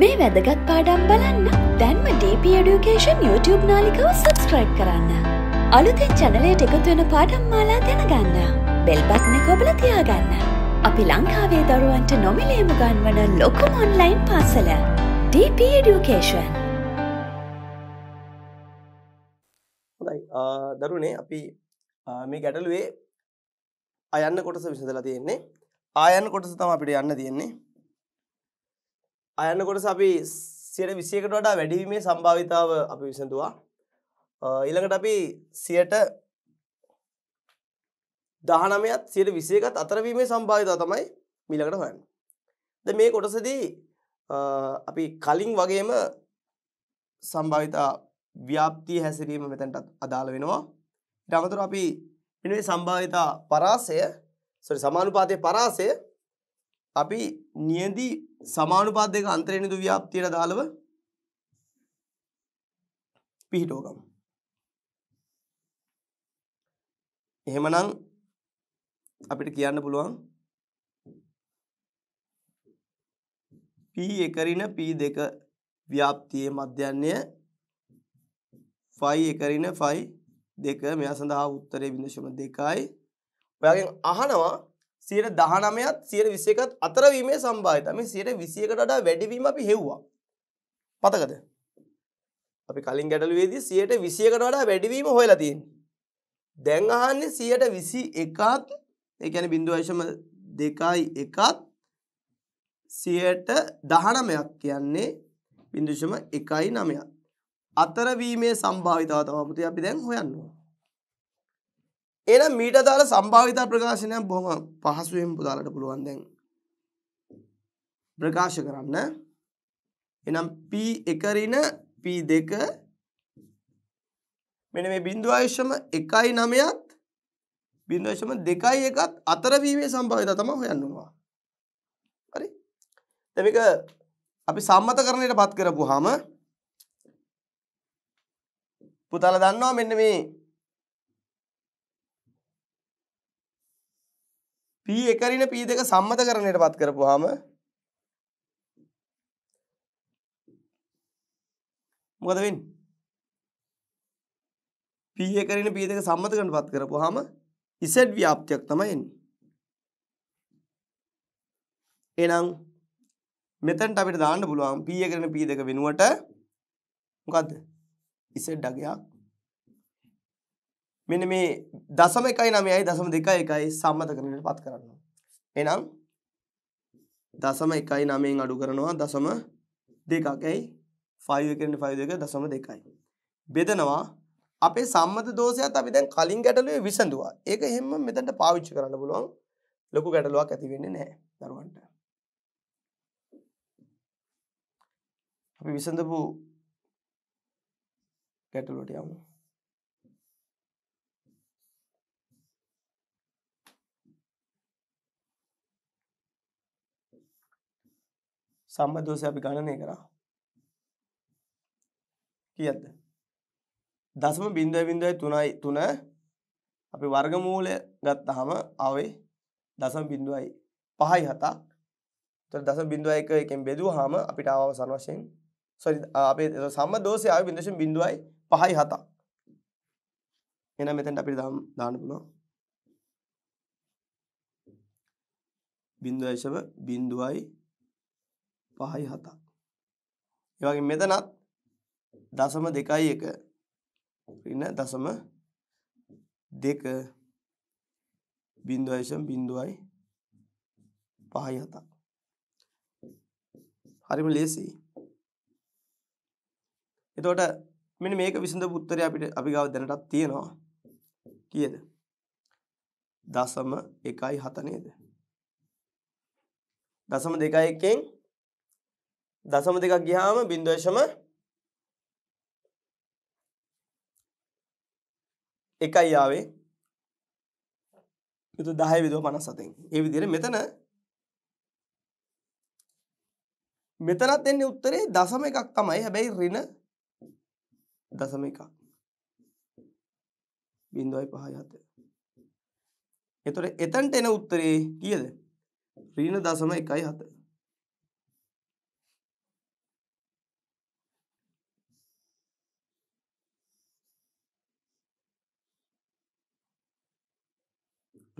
මේ වැදගත් පාඩම් බලන්න දැන්ම DP Education YouTube නාලිකව සබස්ක්‍රයිබ් කරන්න. අලුතෙන් චැනලයට එකතුවෙන පාඩම් මාලා දැනගන්න. බෙල්බත්න කොබල තියාගන්න. අපි ලංකාවේ දරුවන්ට නොමිලේම ගන්වන ලොකුම ඔන්ලයින් පාසල. DP Education. හොඳයි දරුණේ අපි මේ ගැටලුවේ අයන්න කොටස විසඳලා තියෙන්නේ ආයන්න කොටස තම අපිට යන්න තියෙන්නේ අයන්නකොට අපි සියට විසියකට වඩා වැඩිවීමේ සම්භාවිතාව අපි විසඳවා ඊළඟට අපි සියට දහනමයත් සියට විසේකත් අතරවීමේ සම්භාවිතා තමයි මිලකට හොයන්න. ද මේ කොටසදී අපි කලින් වගේම සම්භාවිතා ව්‍යාප්තිය හැසිරීම මෙතැන්ටත් අදාළ වෙනවා. ටමතුර අපි පිනේ සම්භාවිතා පරාසය සමානුපාතය පරාසය අපි නියදී සමානුපාත දෙක අන්තරේනිදු ව්‍යාප්තියට අදාළව පිහිටව ගමු. එහෙමනම් අපිට කියන්න පුළුවන් P එකරින P2 ව්‍යාප්තියේ මධ්‍යන්‍ය ෆයි එකරින ෆයි දෙක මෙයා සඳහා උත්තරය බිඳශම දෙකයි ඔයාගෙන් අහනවා සියට දහනමයත් සියට විසකත් අතරවීමේ සම්බාධතම සියට විසියකටඩා වැඩිවීම අපි හෙව්වා පතකද අපි කලින් ගැටලුවේදී සියට විසියකටඩා වැඩිවීම හොලතින් දැන් අහන්නේ සියට විසි එකත් එකන බිින්දුවශම දෙකයි එකත් සියට දහනමයක් කියන්නේ බිින්දුෂම එකයි නමයක් අතරවීමේ සම්භාවිතාව තමපුති අපි දැන් හොයන්නවා එනම් මීට දාල සම්භාවිතා ප්‍රකාශනයක් බොහොම පහසුවෙන් පුදාලට පුළුවන් දැන් ප්‍රකාශ කරන්න එනම් P එකරින P දෙක මෙන මේ බිින්දු ආයශ්‍රම එකයි නමයත් බිින්දුවශම දෙකයි එකත් අතරවීමේ සම්භාවිතා තම හොයන්නවා හරි තැමික අපි සම්මත කරණයට පත් කරපු හාම පුතාල දන්නවා මෙන්න මේ P1 රින P2 සම්මතකරණයටපත් කරපුවාම මොකද වෙන්නේ? P1 රින P2 සම්මතකරණයටපත් කරපුවාම Z ව්‍යාප්තියක් තමයි එන්නේ. එහෙනම් මෙතනට අපිට දාන්න පුළුවන් P1 රින P2 වෙනුවට මොකද්ද? Z අගයක් මෙන්න මේ දසම එකයි නමයයි දසම දෙකයි එකයි සම්මත කරනට පත් කරන්න. එනම් දසම එකයි නමෙන් අඩු කරනවා දසම දෙකකැයි ෆයිකරට ෆයි දෙක දසම දෙකයි. බෙදනවා අපේ සම්මත දෝෂයත් අපි දැන් කලින් ගැටලුවේ විසඳුවා ඒක එහෙම මෙතැන්ට පාවිච්චි කරන්න පුළුවන් ලොකු ගැටලුවක් ඇතිවෙන්නේ නෑ දරුවන්ට. අපි විසඳපු ගැටලුවට යමු. සම්මදෝෂය අපි ගණනය කරා. කීයද? දශම 0.0.3 අපි වර්ගමූලය ගත්තාම ආවේ දශම 0.5යි 7ක්. එතකොට දශම 0.1 එකෙන් බෙදුවාම අපිට ආව අවසන් වශයෙන් sorry අපේ සම්මදෝෂය ආවේ 0.5යි 7ක්. එහෙනම් මෙතෙන්ට අපිට දාන්න පුළුවන්. බිඳුවයිශව බිඳුවයි 5යි 7ක්. ඒ වගේ මෙතනත් දශම 2යි 1 ඍණ දශම 2 බිංදුවයිෂම් බිංදුවයි 5යි 7ක්. හරිම ලේසියි. එතකොට මෙන්න මේක විසඳපු උත්තරය අපිට අපි ගාව දැනටත් තියෙනවා. කීයද? දශම 1යි 7 නේද? දශම 2යි 1ෙන් දශම දෙකක් ගියාම බිංදුවශම එකයි ආවේ යුතු දහය විදෝ පනස් සතෙන් ඒ විදිර මෙතන මෙතනත් එන්නේ උත්තරේ දසම එකක් තමයි හැබැයි රින දසම එකක් බින්දුවයි පහයි හත එතොට එතන්ට එන උත්තරේ කියද රීන දසම එකයි හත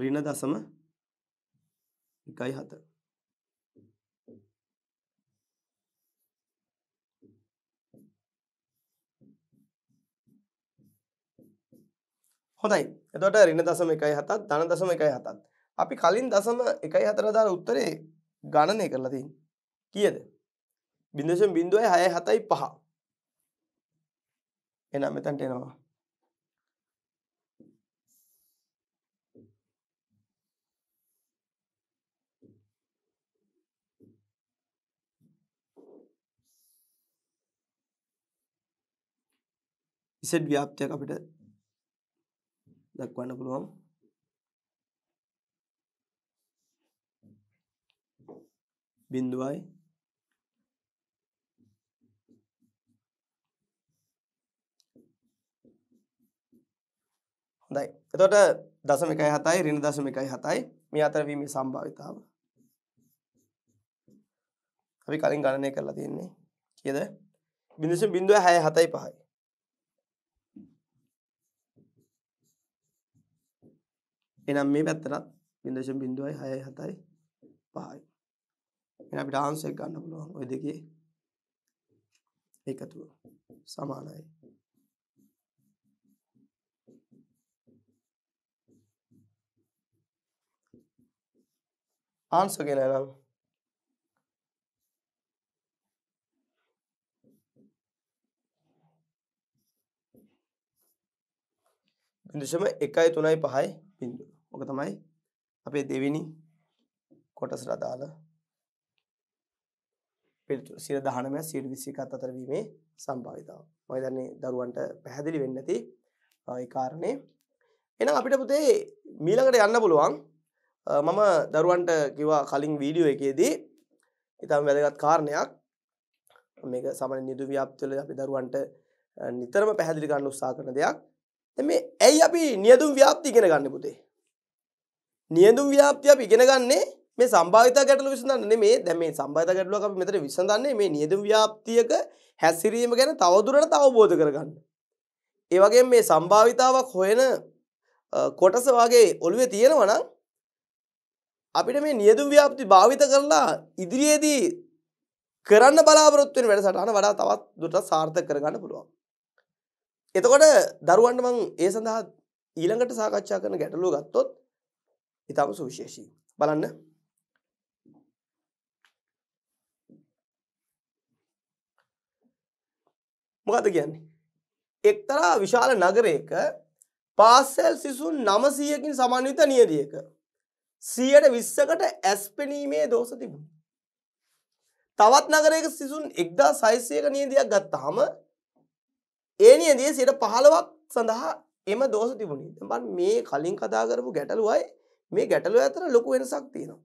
ඍණ දශම 1.7 හොඳයි එතකොට ඍණ දශම 1.7ත් ධන දශම 1.7ත් අපි කලින් දශම 1.4 දාලා උත්තරේ ගණනය කරලා තියෙන්නේ කීයද 0.0675 එහෙනම් මෙතනට එනවා සෙට් ව්‍යාප්තියක් අපිට දක්වන්න පුළුවන් බිඳුවයි හොඳයි එතොට දසම එකයි හතයි රිණ දසම එකයි හතයි මේ අතරවීම සම්භාවිතාව අපි කලින් ගණනය කරලා තියෙන්නේ කියද බිඳසු බිඳුව හැය හතයි පහයි එහෙනම් මේ පැත්තටත් 0.06යි 7යි 5යි. එහෙනම් අපිට ආන්සර් එක ගන්න පුළුවන් ওই දෙකේ එකතුව සමානයි. ආන්සර් ගෙනනම් බිඳුසම එකයි තුනයි පහයි පින්දුන. ඕක තමයි අපේ දෙවෙනි කොටස රදාළ පිළිතුර. 119 121 අතර වීමේ සම්භාවිතාව. මම හිතන්නේ දරුවන්ට පැහැදිලි වෙන්නේ නැති ඒ කාරණේ. එහෙනම් අපිට පුතේ මීළඟට යන්න පුළුවන්. මම දරුවන්ට කිව්වා කලින් වීඩියෝ එකේදී ඉතාම වැදගත් කාරණයක් මේක සාමාන්‍ය නිදුව්‍යාප්තිවල අපි දරුවන්ට නිතරම පැහැදිලි කරන්න උත්සාහ කරන දෙයක්. මේ ඇයි අපි නියදුම් ව්‍යාප්ති ඉගෙන ගන්න පුතේ. නියදුම් ව්‍යාප්ති අපි ඉගෙන ගන්නේ මේ සම්භාවිත ගැටලු විසඳන්නේ මේ දැන් මේ සම්භාවිත ගැටලුවක් අපි මෙතන විසඳන්නේ මේ නියදුම් ව්‍යාප්තියක හැසිරීම ගැන තවදුරටත් අවබෝධ කරගන්න. ඒ වගේම මේ සම්භාවිතාවක් හොයන කොටස වගේ ඔළුවේ තියෙනවා නම් අපිට මේ නියදුම් ව්‍යාප්ති භාවිත කරලා ඉදිරියේදී කරන්න බලාපොරොත්තු වෙන වැඩසටහන වඩා තවත් දුරටත් සාර්ථක කරගන්න පුළුවන්. එතකොට දරුවන්ට මං ඒ සඳහා ඊළඟට සාකච්ඡා කරන ගැටලුව ගත්තොත් ඉතාම සුවිශේෂී බලන්න මොකද කියන්නේ එක්තරා විශාල නගරයක පාසැල් සිසුන් නමසීයකින් සමන්විත නියදියක සියයට විස්සකට ඇස්පෙනීමේ දෝස තිබුණ තවත් නගරයක සිසුන් එක්දා සයිසයක නියදයක් ගත්තාම ඒ නියදිය සිට පහළවක් සඳහා එම දෝස තිබුණේ තබන් මේ කලින් කතා කරපු ගැටලුවයි මේ ගැටලුව ඇතර ලොකු වෙනසක් තියෙනවා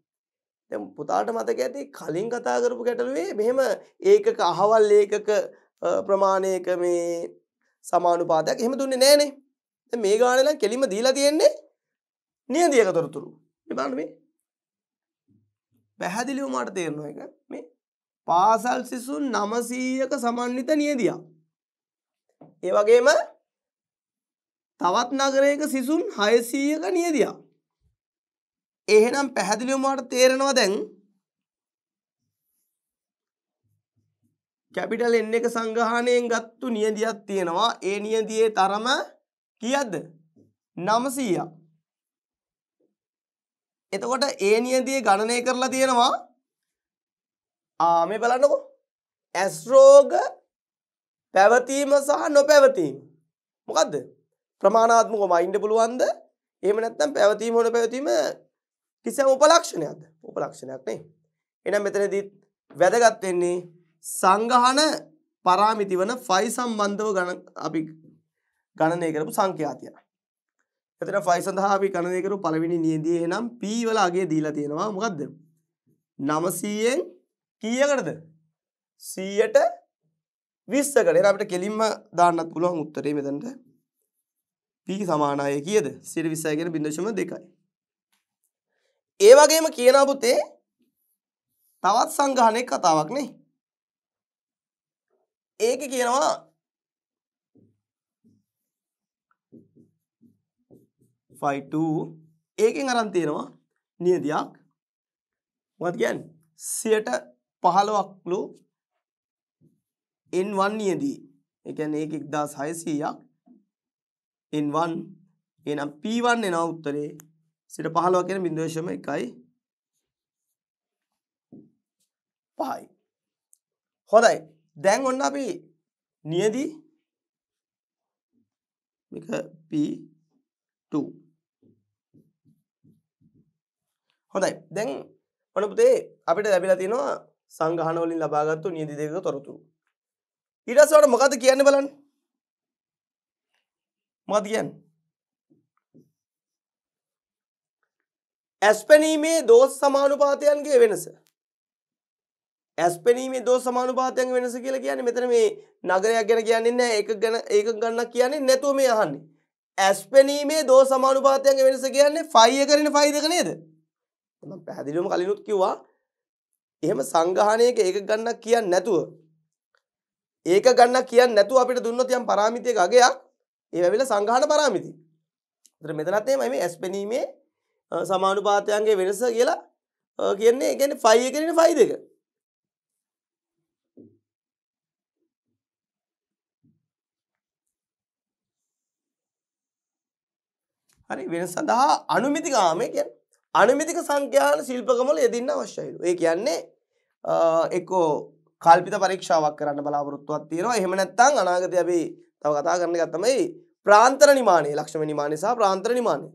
දැ පුතාට මතක ඇති කලින් කතා කරපු ගැටලුවේ මෙහෙම ඒකක අහවල් ඒකක ප්‍රමාණයක මේ සමානුපාතයක් එහෙම දුන්නේ නෑනේ මේ ගානල කෙලිම දීලා තියෙන්නේ නියදියක තොරතුරු එබන්න මේ පැහැදිලිව මට තේරනවා එක මේ පාසල් සිසුන් නමසීයක සමන්විත නියදියා ඒ වගේම තවත් නගරයක සිසුන් 600ක නියදියා. එහෙනම් පැහැදිලිවම ඔයාලට තේරෙනවා දැන් කැපිටල් N එක සංග්‍රහණයෙන් ගත්තු නියදියක් තියෙනවා. ඒ නියදියේ තරම කීයද? 900ක්. එතකොට ඒ නියදියේ ගණනය කරලා තියෙනවා ආ මේ බලන්නකෝ ඇස්රෝග පැවතීම සහ නොපැවතීම. මොකද්ද? ප්‍රමාණාත්මකවම අයින්න පුළුවන්ද? එහෙම නැත්නම් පැවතීම හෝ නොපැවතීම කිසියම් උපලක්ෂණයක්ද? උපලක්ෂණයක් නේ. එහෙනම් මෙතනදීත් වැදගත් වෙන්නේ සංගහන පරාමිති වන ෆයි සම්බන්ධව ගණ අපි ගණනය කරපු සංඛ්‍යාතිය. එතන ෆයි සඳහා අපි ගණනය කරපු පළවෙනි නියතිය එහෙනම් p වල අගය දීලා තියෙනවා. මොකද්ද? 900න් කීයකටද? 100ට 20කට. එන අපිට කෙලින්ම දාන්නත් පුළුවන් උත්තරේ මෙතනට. p සමානයි කීයද? 126 කියන 0.2යි. ඒ වගේම කියනවා පුතේ තවත් සංගහනයේ කතාවක් නේ. ඒකේ කියනවා phi 2 ඒකෙන් අරන් තියෙනවා නියතියක් මොකක්ද කියන්නේ 115ක්ලු n1 නියදී ඒ කියන්නේ ඒක 1600ක් n1 එහෙනම් p1 එනවා උත්තරේ 0.15 කියන 0.1යි 5යි හොඳයි දැන් ඔන්න අපි නියදි මේක p2 හොඳයි දැන් ඔන්න පුතේ අපිට ලැබිලා තියෙනවා සංගහන වලින් ලබාගත්තු නියදි දෙකක තොරතුරු ඊටස්වට මොකද කියන්න බලන්න මොකද කියන්න ඇස්පැනීමේ දෝස් සමානුපාතයන්ගේ වෙනස ඇස්පැනීමේ දෝ සමානුපාතයන් වෙනස කියලා කියන්නේ මෙතන මේ නගරයක් ගැන කියන්නේ නැහැ ඒක ගැන ඒක ගන්න කියන්නේ නැතුව මේ අහන්නේ ඇස්පැනීමේ දෝ සමානුපාතයන් වෙනස කියන්නේ ෆයි එකරින ෆයි දෙක නේද මම පැහැදිලිවම කලිනුත් කිව්වා එහෙම සංග්‍රහණයක ඒක ගන්නක් කියන්නේ නැතුව ඒක ගන්න කියන්න නැතුව අපිට දුන්නොත් යම් පරාමිතයක අගයක් ඒ වෙවිලා සංඝාන පරාමිති. ඒතර මෙතනත් එමය මේ S පෙනීමේ සමානුපාතයන්ගේ වෙනස කියලා කියන්නේ ඒ කියන්නේ 5 එකනේ 5 දෙක. හරි වෙන සඳහා අනුමිති කාමය කියන්නේ අනුමිතික සංඛ්‍යාන ශිල්පකමල යෙදෙන්න අවශ්‍යයිලු. ඒ කියන්නේ එක්කෝ කල්පිත පරීක්ෂාවක් කරන්න බලාපොරොත්තුවක් තියෙනවා එහෙම නැත්නම් අනාගතයේ අපි තව කතා කරන්න ගත්තමයි ප්‍රාන්තර නිමානයේ ලක්ෂම නිමානය සහ ප්‍රාන්තර නිමානය.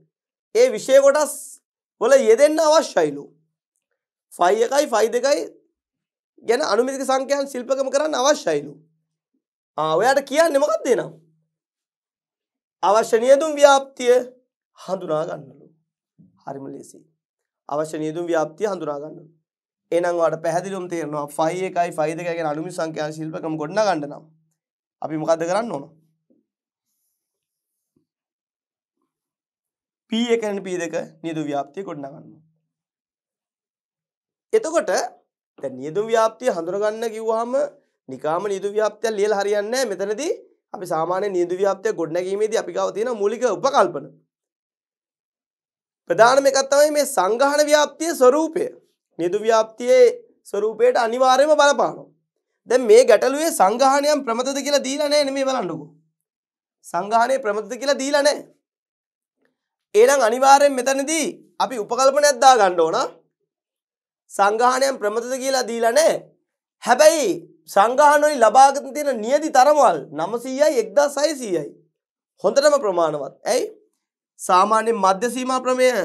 ඒ විෂය කොටස් වල යෙදෙන්න අවශ්‍යයිලු. ෆයි එකයි ෆයි දෙකයි ගැන අනුමිතික සංඛ්‍යයන් ශිල්පකම කරන්න අවශ්‍යයිලු. ඔයාට කියන්න මොකක් දෙනම්. අවශ්‍ය නියදුම් ව්‍යාප්තිය හඳුනාගන්නලු. හරිම ලෙසි. අවශ්‍ය නියදුම් ව්‍යාප්තිය හඳුනාගන්නලු. එහෙනම් ඔයාලට පැහැදිලිවම තේරෙනවා 5 1යි 5 2 කියන අනුමි සංඛ්‍යා ශිල්පකම ගොඩනගන්න නම් අපි මොකද්ද කරන්න ඕන? P1 and P2 නියුදු ව්‍යාප්තිය ගොඩනගන්න. එතකොට දැන් නියුදු ව්‍යාප්තිය හඳුනගන්න කිව්වහම නිකාම නියුදු ව්‍යාප්තිය ලියලා හරියන්නේ නැහැ. මෙතනදී අපි සාමාන්‍ය නියුදු ව්‍යාප්තිය ගොඩනැගීමේදී අපි ගාව තියෙන මූලික උපකල්පන. ප්‍රධානම එකක් තමයි මේ සංගහන ව්‍යාප්තියේ ස්වરૂපය. නිදුව්‍යාප්තියේ ස්වරූපයට අනිවාර්යයෙන්ම බලපානවා. දැන් මේ ගැටලුවේ සංගහණයන් ප්‍රමතද කියලා දීලා නැහැ නෙමෙයි බලන්නකෝ. සංගහණය ප්‍රමතද කියලා දීලා නැහැ. එහෙනම් අනිවාර්යෙන් මෙතනදී අපි උපකල්පනයක් දා ගන්න ඕන. සංගහණයන් ප්‍රමතද කියලා දීලා නැහැ. හැබැයි සංගහණවලින් ලබාගත තියෙන නියදි තරමවල් 900යි 1600යි. හොඳටම ප්‍රමාණවත්. ඇයි? සාමාන්‍ය මධ්‍ය සීමා ප්‍රමේය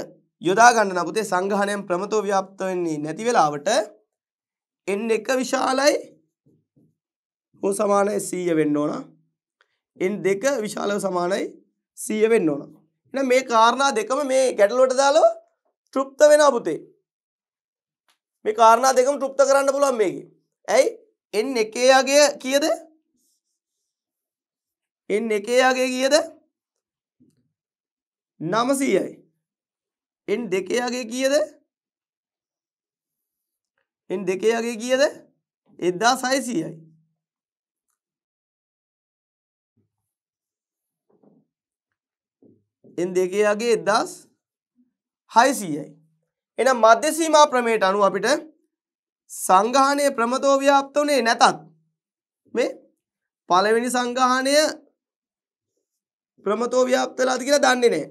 යොදා ගන්න නපුතේ සංග්‍රහණයෙන් ප්‍රමතෝ ව්‍යාප්ත වෙන්නේ නැති වෙලාවට n1 විශාලයි හෝ සමානයි 100 වෙන්න ඕන. n2 විශාලව සමානයි 100 වෙන්න ඕන. එහෙනම් මේ කාරණා දෙකම මේ ගැටලුවට දාලා තෘප්ත වෙනවා පුතේ. මේ කාරණා දෙකම තෘප්ත කරන්න පුළුවන් මේකේ. ඇයි? n1 යගේ කීයද? n1 යගේ කීයද? 900යි. එන් දෙකයාගේ කියද එන් දෙකයාගේ කියද එද්දා සයිසීයයි එන් දෙකයාගේ එදස් හයිසීයයි එන මධ්‍යසීමා ප්‍රමේයට අනු අපිට සංගානය ප්‍රමතෝ ව්‍යාප්ත වනේ නැතත් මේ පළවෙනි සංගානය ප්‍රමතෝ ව්‍යාප්තලාද කියලා දන්නේ නෑ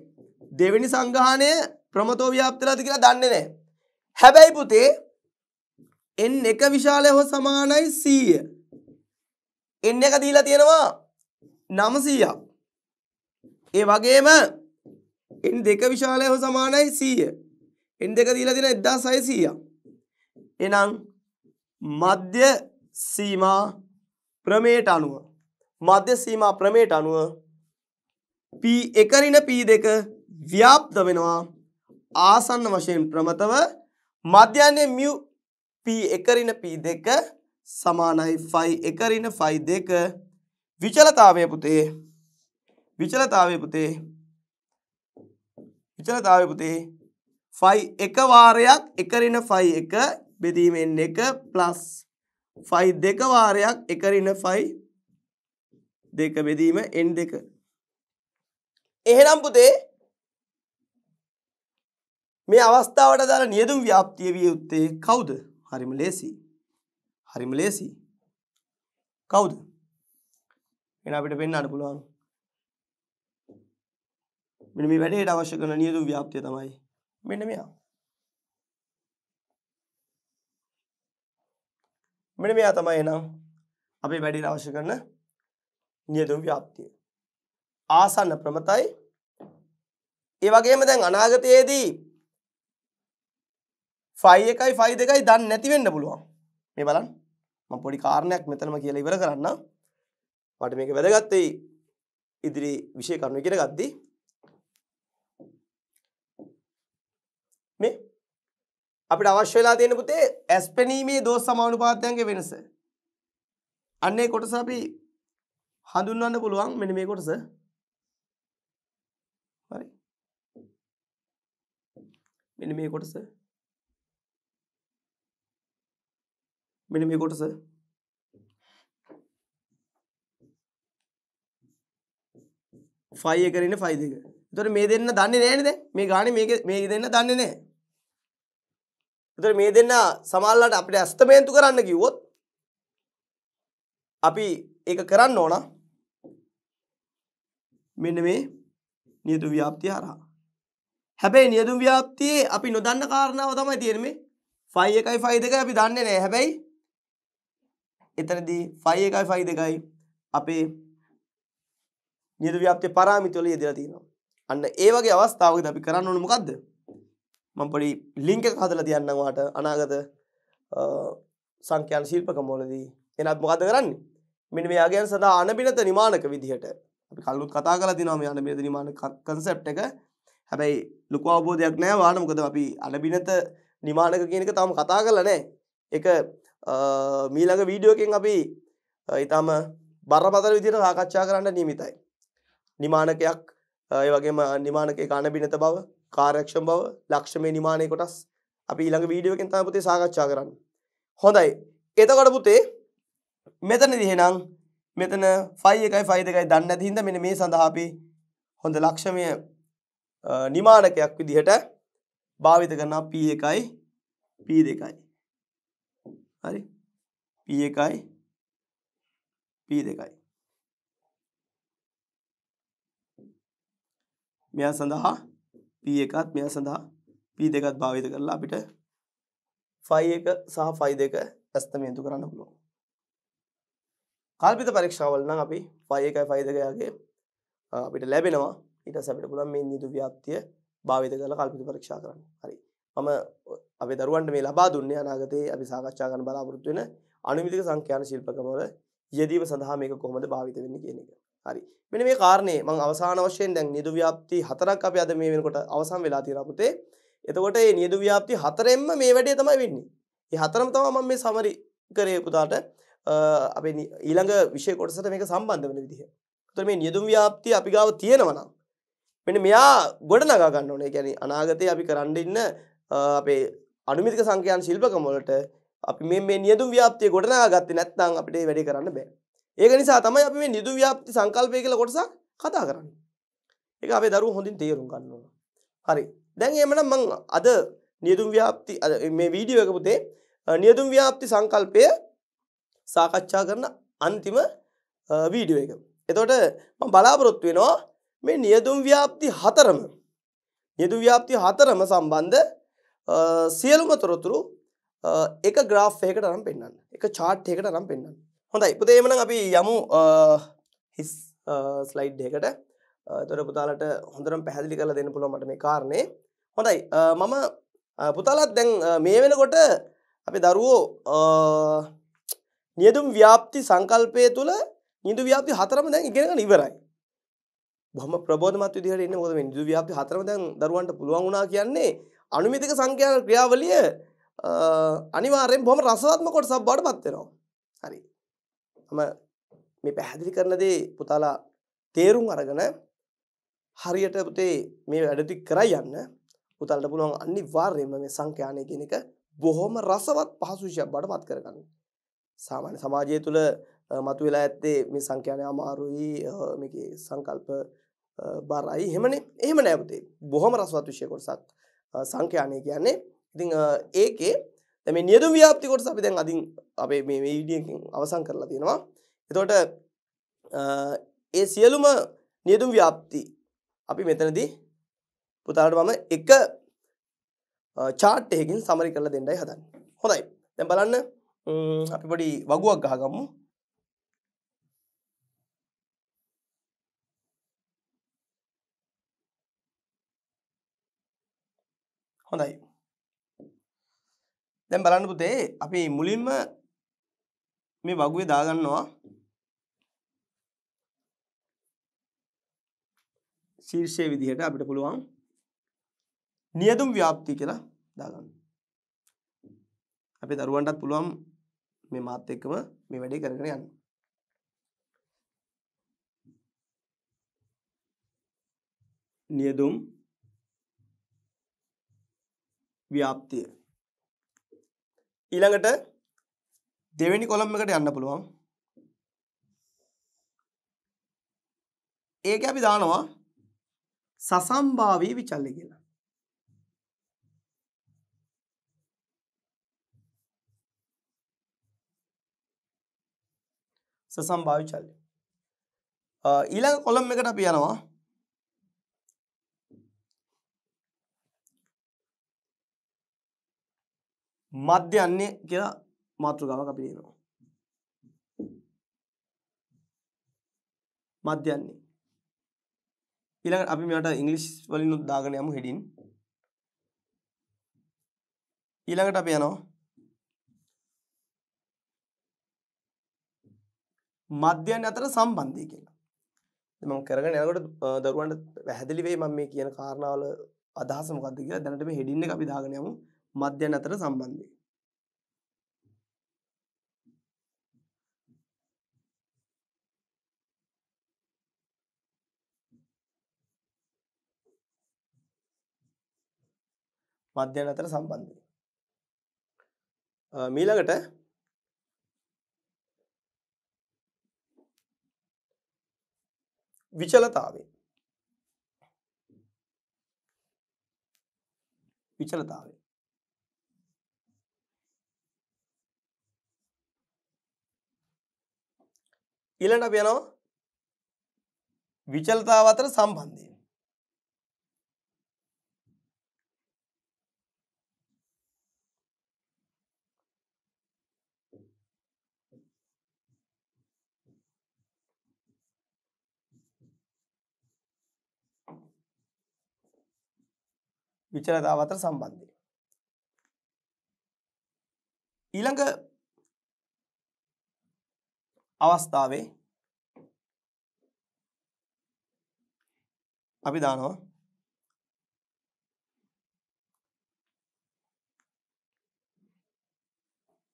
දෙවෙනි සංගානය ප්‍රමතෝ ව්‍යාප්තලාද කියලා දන්නේ නැහැ. හැබැයි පුතේ n එක විශාලය හෝ සමානයි 100. n එක දීලා තියෙනවා 900ක්. ඒ වගේම n දෙක විශාලය හෝ සමානයි 100. n දෙක දීලා තියෙන 1600ක්. එහෙනම් මධ්‍ය සීමා ප්‍රමේයට අනුව මධ්‍ය සීමා ප්‍රමේයට අනුව p1 ඍණ p2 ව්‍යාප්ත වෙනවා ආසන්න වශයෙන් ප්‍රමතව මධ්‍යන්නේ μ p 1 ඍණ p2 සමානයි ෆයි එක ඍණ ෆයි දෙක විචලතාවය පුතේ විචලතාවය පුතේ විචලතාවය පුතේ ෆයි එක වාරයක් එක ඍණ ෆයි එක බෙදීමෙන් එක ප්ලස් ෆයි දෙක වාරයක් එක ඍණ ෆයි දෙක බෙදීම n2 එහෙනම් පුතේ මේ අවස්ථාවට දාලා නියදුම් ව්‍යාප්තිය විය යුත්තේ කවුද? හරිම ලේසි. හරිම ලේසි. කවුද? එහෙනම් අපිට පෙන්වන්න පුළුවන්. මෙන්න මේ වැඩේට අවශ්‍ය කරන නියදුම් ව්‍යාප්තිය තමයි මෙන්න මෙයා. මෙන්න මෙයා තමයි එහෙනම් අපේ වැඩේට අවශ්‍ය කරන නියදුම් ව්‍යාප්තිය. ආසන්න ප්‍රමතයි ඒ වගේම දැන් අනාගතයේදී ෆයි එකයි ෆයි දෙකයි දන්න නැතිවෙන්න පුළුවන් මේ බලන් ම පොඩි කාරණයක් මෙතනම කියලා ඉවර කරන්න මට මේක වැදගත්තේ ඉදිරි විෂය කරුණු කියෙන ගත්දී මේ අපිට අවශ්‍ය වෙලා තියෙන පුතේ ඇස් පෙනීමේ දෝෂ සමානුපාතයන්ගේ වෙනස අන්නේ කොටස අපි හඳුන්වන්න පුළුවන් මෙන්න මේ කොටස හරි මෙන්න මේ කොටස මෙන මේ කොටස ෆයි කරන්න ෆයි දෙක තොට මේ දෙන්න දන්නේ නෑනද මේ ගාන මේ දෙන්න දන්නේ නෑ තොට මේ දෙන්න සමල්ලට අපට ඇස්තමේන්තු කරන්න කිවොත් අපි ඒ කරන්න ඕන මෙන්න මේ නියතු ව්‍යාප්තිය හරහා හැබැයි නියතු ව්‍යාප්තියේ අපි නොදන්න කාරණාව තමයි තියෙන මේ ෆයි එකයි ෆයි දෙක අපි දන්නේ නෑ හැබැයි එතනදී ෆයි එකයි ෆයි දෙකයි අපේ නියත ව්‍යාප්තිය පරාමිතිවල යෙදලා තියෙනවා. අන්න ඒ වගේ අවස්ථාවකදී අපි කරන්න ඕනේ මොකද්ද? මම පොඩි ලින්ක් එකක් හදලා තියන්නම් ඔයාලට අනාගත සංඛ්‍යාන ශිල්පකම වලදී. එනත් මොකද්ද කරන්නේ? මෙන්න මේ අගයන් සඳහා අනබිනත නිමානක විදිහට අපි කල්ලුත් කතා කරලා තිනවා මේ අනබිනත නිමානක concept එක. හැබැයි ලොකු අවබෝධයක් නැහැ වාන මොකද අපි අනබිනත නිමානක කියන එක තාම කතා කරලා නැහැ. ඒක මීළඟ වීඩියෝකෙන් අපි ඉතාම බරපතර විදිර සාකච්ඡා කරන්න නිමිතයි. නිමානකයක් ඒ වගේම නිමානක ගණබිනත බව කාරක්ෂම් බව ලක්ෂමය නිමානය කොටස් අපි ඊළඟ වීඩියෝකින් තමපුතේ සාකච්ඡා කරන්න. හොඳයි එතකොට පුතේ මෙතන දිහෙනම් මෙතන ෆයි එකයි ෆයි දෙකයි දන්න ඇතිහින්ද මෙන මේ සඳහාපි හොඳ ලක්ෂමය නිමානකයක් විදිහට භාවිත කරනා පී එකයි පී දෙකයි. හරි p එකයි p දෙකයි මෙයා සඳහා p එකත් මෙයා සඳහා p දෙකත් භාවිත කරලා අපිට ෆයි එක සහ ෆයි දෙක ඇස්තමේන්තු කරන්න පුළුවන් කල්පිත පරීක්ෂාවල නම් අපි ෆයි එකයි ෆයි දෙකයාගේ අපිට ලැබෙනවා ඊට සැපිට පුළන් මේ නිදු ව්‍යාප්තිය භාවිත කරලා කල්පිත පරීක්ෂා කරන්න හරි මම අපේ දරුවන්ට මේ ලබා දුන්නේ අනාගතයේ අපි සාකච්ඡා කරන බලාපොරොත්තු වෙන අනුමිතික සංඛ්‍යාන ශිල්පකමවල යෙදීම සඳහා මේක කොහොමද භාවිත වෙන්නේ කියන එක. හරි. මෙන්න මේ කාරණේ මම අවසාන වශයෙන් දැන් නියදු ව්‍යාප්ති හතරක් අපි අද මේ වෙනකොට අවසන් වෙලා තියෙනවා පුතේ. එතකොට මේ නියදු ව්‍යාප්ති හතරෙන්ම මේ වැඩේ තමයි වෙන්නේ. මේ හතරම තමයි මම මේ සමරි කරේ පුතාට අපේ ඊළඟ විෂය කොටසට මේක සම්බන්ධ වෙන විදිහ. එතකොට මේ නියදු ව්‍යාප්ති අපි ගාව තියෙනවා නම් මෙන්න මෙයා ගොඩ නගා ගන්න ඕනේ. يعني අනාගතේ අපි කරන්න ඉන්න අපේ අනුමිතික සංකයන් ශිල්පකමොලට අපි මේ මේ නියදුම් ව්‍යාප්තිය ගොඩනා ගත්තේ නැත්නම් අපිට වැඩි කරන්න බෑ. ඒක නිසා තමයි අපි මේ නිදු ව්‍යාප්ති සංකල්පය කියලා කොටසක් කතා කරන්නේ. ඒක අපේ දරුවෝ හොඳින් තේරුම් ගන්න ඕන. හරි. දැන් එහෙමනම් මම අද නියදුම් ව්‍යාප්ති අද මේ වීඩියෝ එක පුතේ නියදුම් ව්‍යාප්ති සංකල්පය සාකච්ඡා කරන අන්තිම වීඩියෝ එක. එතකොට මම බලාපොරොත්තු වෙනවා මේ නියදුම් ව්‍යාප්ති හතරම නියදුම් ව්‍යාප්ති හතරම සම්බන්ධ සියලුම තොරතුරු එක ග්‍රාෆ්යකට නම් පෙන්න්න එක චාට් එකට නම් පෙන්න්න හොඳයි ඉපදේමන අපි යමු හිස් ස්ලයිඩ් එකට තොර පුතාලට හොඳරම් පැහැදිලි කල දෙන්න පුළො මට මේ කාරණය හොඳයි මම පුතාලත් දැන් මේ වෙනකොට අපි දරුවෝ නියදුම් ව්‍යාප්ති සංකල්පය තුළ නිදු ව්‍යාපති හතරම දැන් ඉගෙන ඉවරයි බොම ප්‍රබෝධමත් විදිහට ඉන්න ොද නිදු ව්‍යාපති හතරම දැන් දරුවන්ට පුළුවන් වුණා කියන්නේ අනුමිතික සංඛ්‍යා ක්‍රියාවලිය අනිවාර්යෙන් බොහොම රසවත්ම කොටසක් බවට පත් වෙනවා. හරි. මම මේ පැහැදිලි කරන දේ පුතාලා තේරුම් අරගෙන හරියට පුතේ මේ වැඩටි කරා යන්න පුතාලට පුළුවන් අනිවාර්යයෙන්ම මේ සංඛ්‍යානය කියන එක බොහොම රසවත් පහසු විෂයක් බවට පත් කරගන්න. සාමාන්‍ය සමාජය තුළ මතුවෙලා ඇත්තේ මේ සංඛ්‍යානය අමාරුයි මේකේ සංකල්ප බරයි එහෙමනේ. එහෙම නෑ පුතේ. බොහොම රසවත් විෂය කොටසක්. සංඛ්‍යානය කියන්නේ ඉතිං ඒකේ තැම නියදු ව්‍යාප්ති කොටස අපි දැන් අදින් අපේ මේ විඩියකින් අවසන් කරලා තියෙනවා එතොට ඒ සියලුම නියදුම් ව්‍යාප්ති අපි මෙතනදී පුතාට මම එක චාට්ටයකින් සමරි කරලා දෙන්නයි හදන්න හොඳයි දැ බලන්න අපි පොඩි වගුවක් ගහගම්මු හොඳයි දැන් බලන්න පුතේ අපි මුලින්ම මේ වගුවේ දාගන්නවා ශීර්ෂය විදිහට අපිට පුළුවන් නියදුම් ව්‍යාප්ති කියලා දාගන්න අපි දරුවන්ටත් පුළුවන් මේ මාත් එක්කම මේ වැඩේ කරගෙන යන්න නියදුම් ව්‍යාප්තිය. ඊළඟට දෙවෙනි කොලම් එකට යන්න පුළුවන්. ඒක අපි දානවා සසම්භාවී විචල්‍ය කියලා. සසම්භාවී විචල්‍ය. ඊළඟ කොලම් එකට අපි යනවා මධ්‍යන්නේ කියලා මාතෘකාවක් අපි දෙනවා. මධ්‍යන්නේ. ඊළඟට අපි මෙයාට ඉංග්‍රීසි වලින් උත් දාගෙන යමු හෙඩින්. ඊළඟට අපි යනවා මධ්‍යන්නේ අතර සම්බන්ධය කියලා. මම කරගෙන යනකොට දරුවන්ට පැහැදිලි වෙයි මම මේ කියන කාරණාවල අදහස මොකද්ද කියලා දැනට මේ හෙඩින් එක අපි දාගෙන යමු. මධ්‍යයන් අතර සම්බන්ධය මධ්‍යයන් අතර සම්බන්ධය. මීළඟට විචලතාවය විචලතාවය ඊළඟට අපි යනවා විචලතාව අතර සම්බන්ධය. විචලතාව අතර සම්බන්ධය. ඊළඟ අවස්ථාවේ අපි දානවා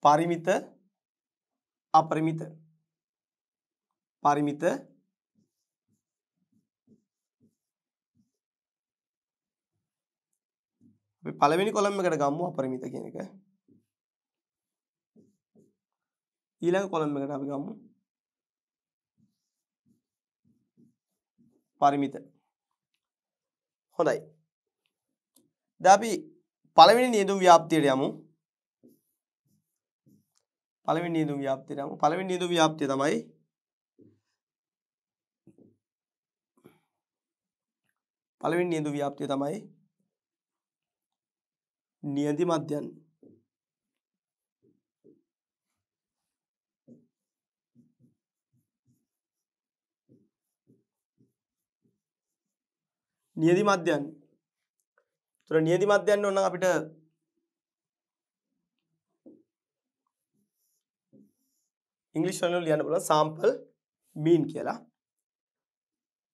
පරිමිත අපරිමිත පරිමිත අපි පළවෙනි කොලම් එකට ගමු අපරිමිත කියන එක ඊළඟ කොලම් එකට අපි ගමු පරිමිත. හොඳයි. දැන් අපි පළවෙනි නියඳුම් ව්‍යාප්තියට යමු. පළවෙනි නියඳුම් ව්‍යාප්තියට යමු. පළවෙනි නියඳුම් ව්‍යාප්තිය තමයි පළවෙනි නියඳුම් ව්‍යාප්තිය තමයි නියදි මධ්‍යන්නේ නියදි මධ්‍යයන්. ඒතර නියදි මධ්‍යයන් ඕන අපිට ඉංග්‍රීසි වලින් ලියන්න පුළුවන් sample mean කියලා.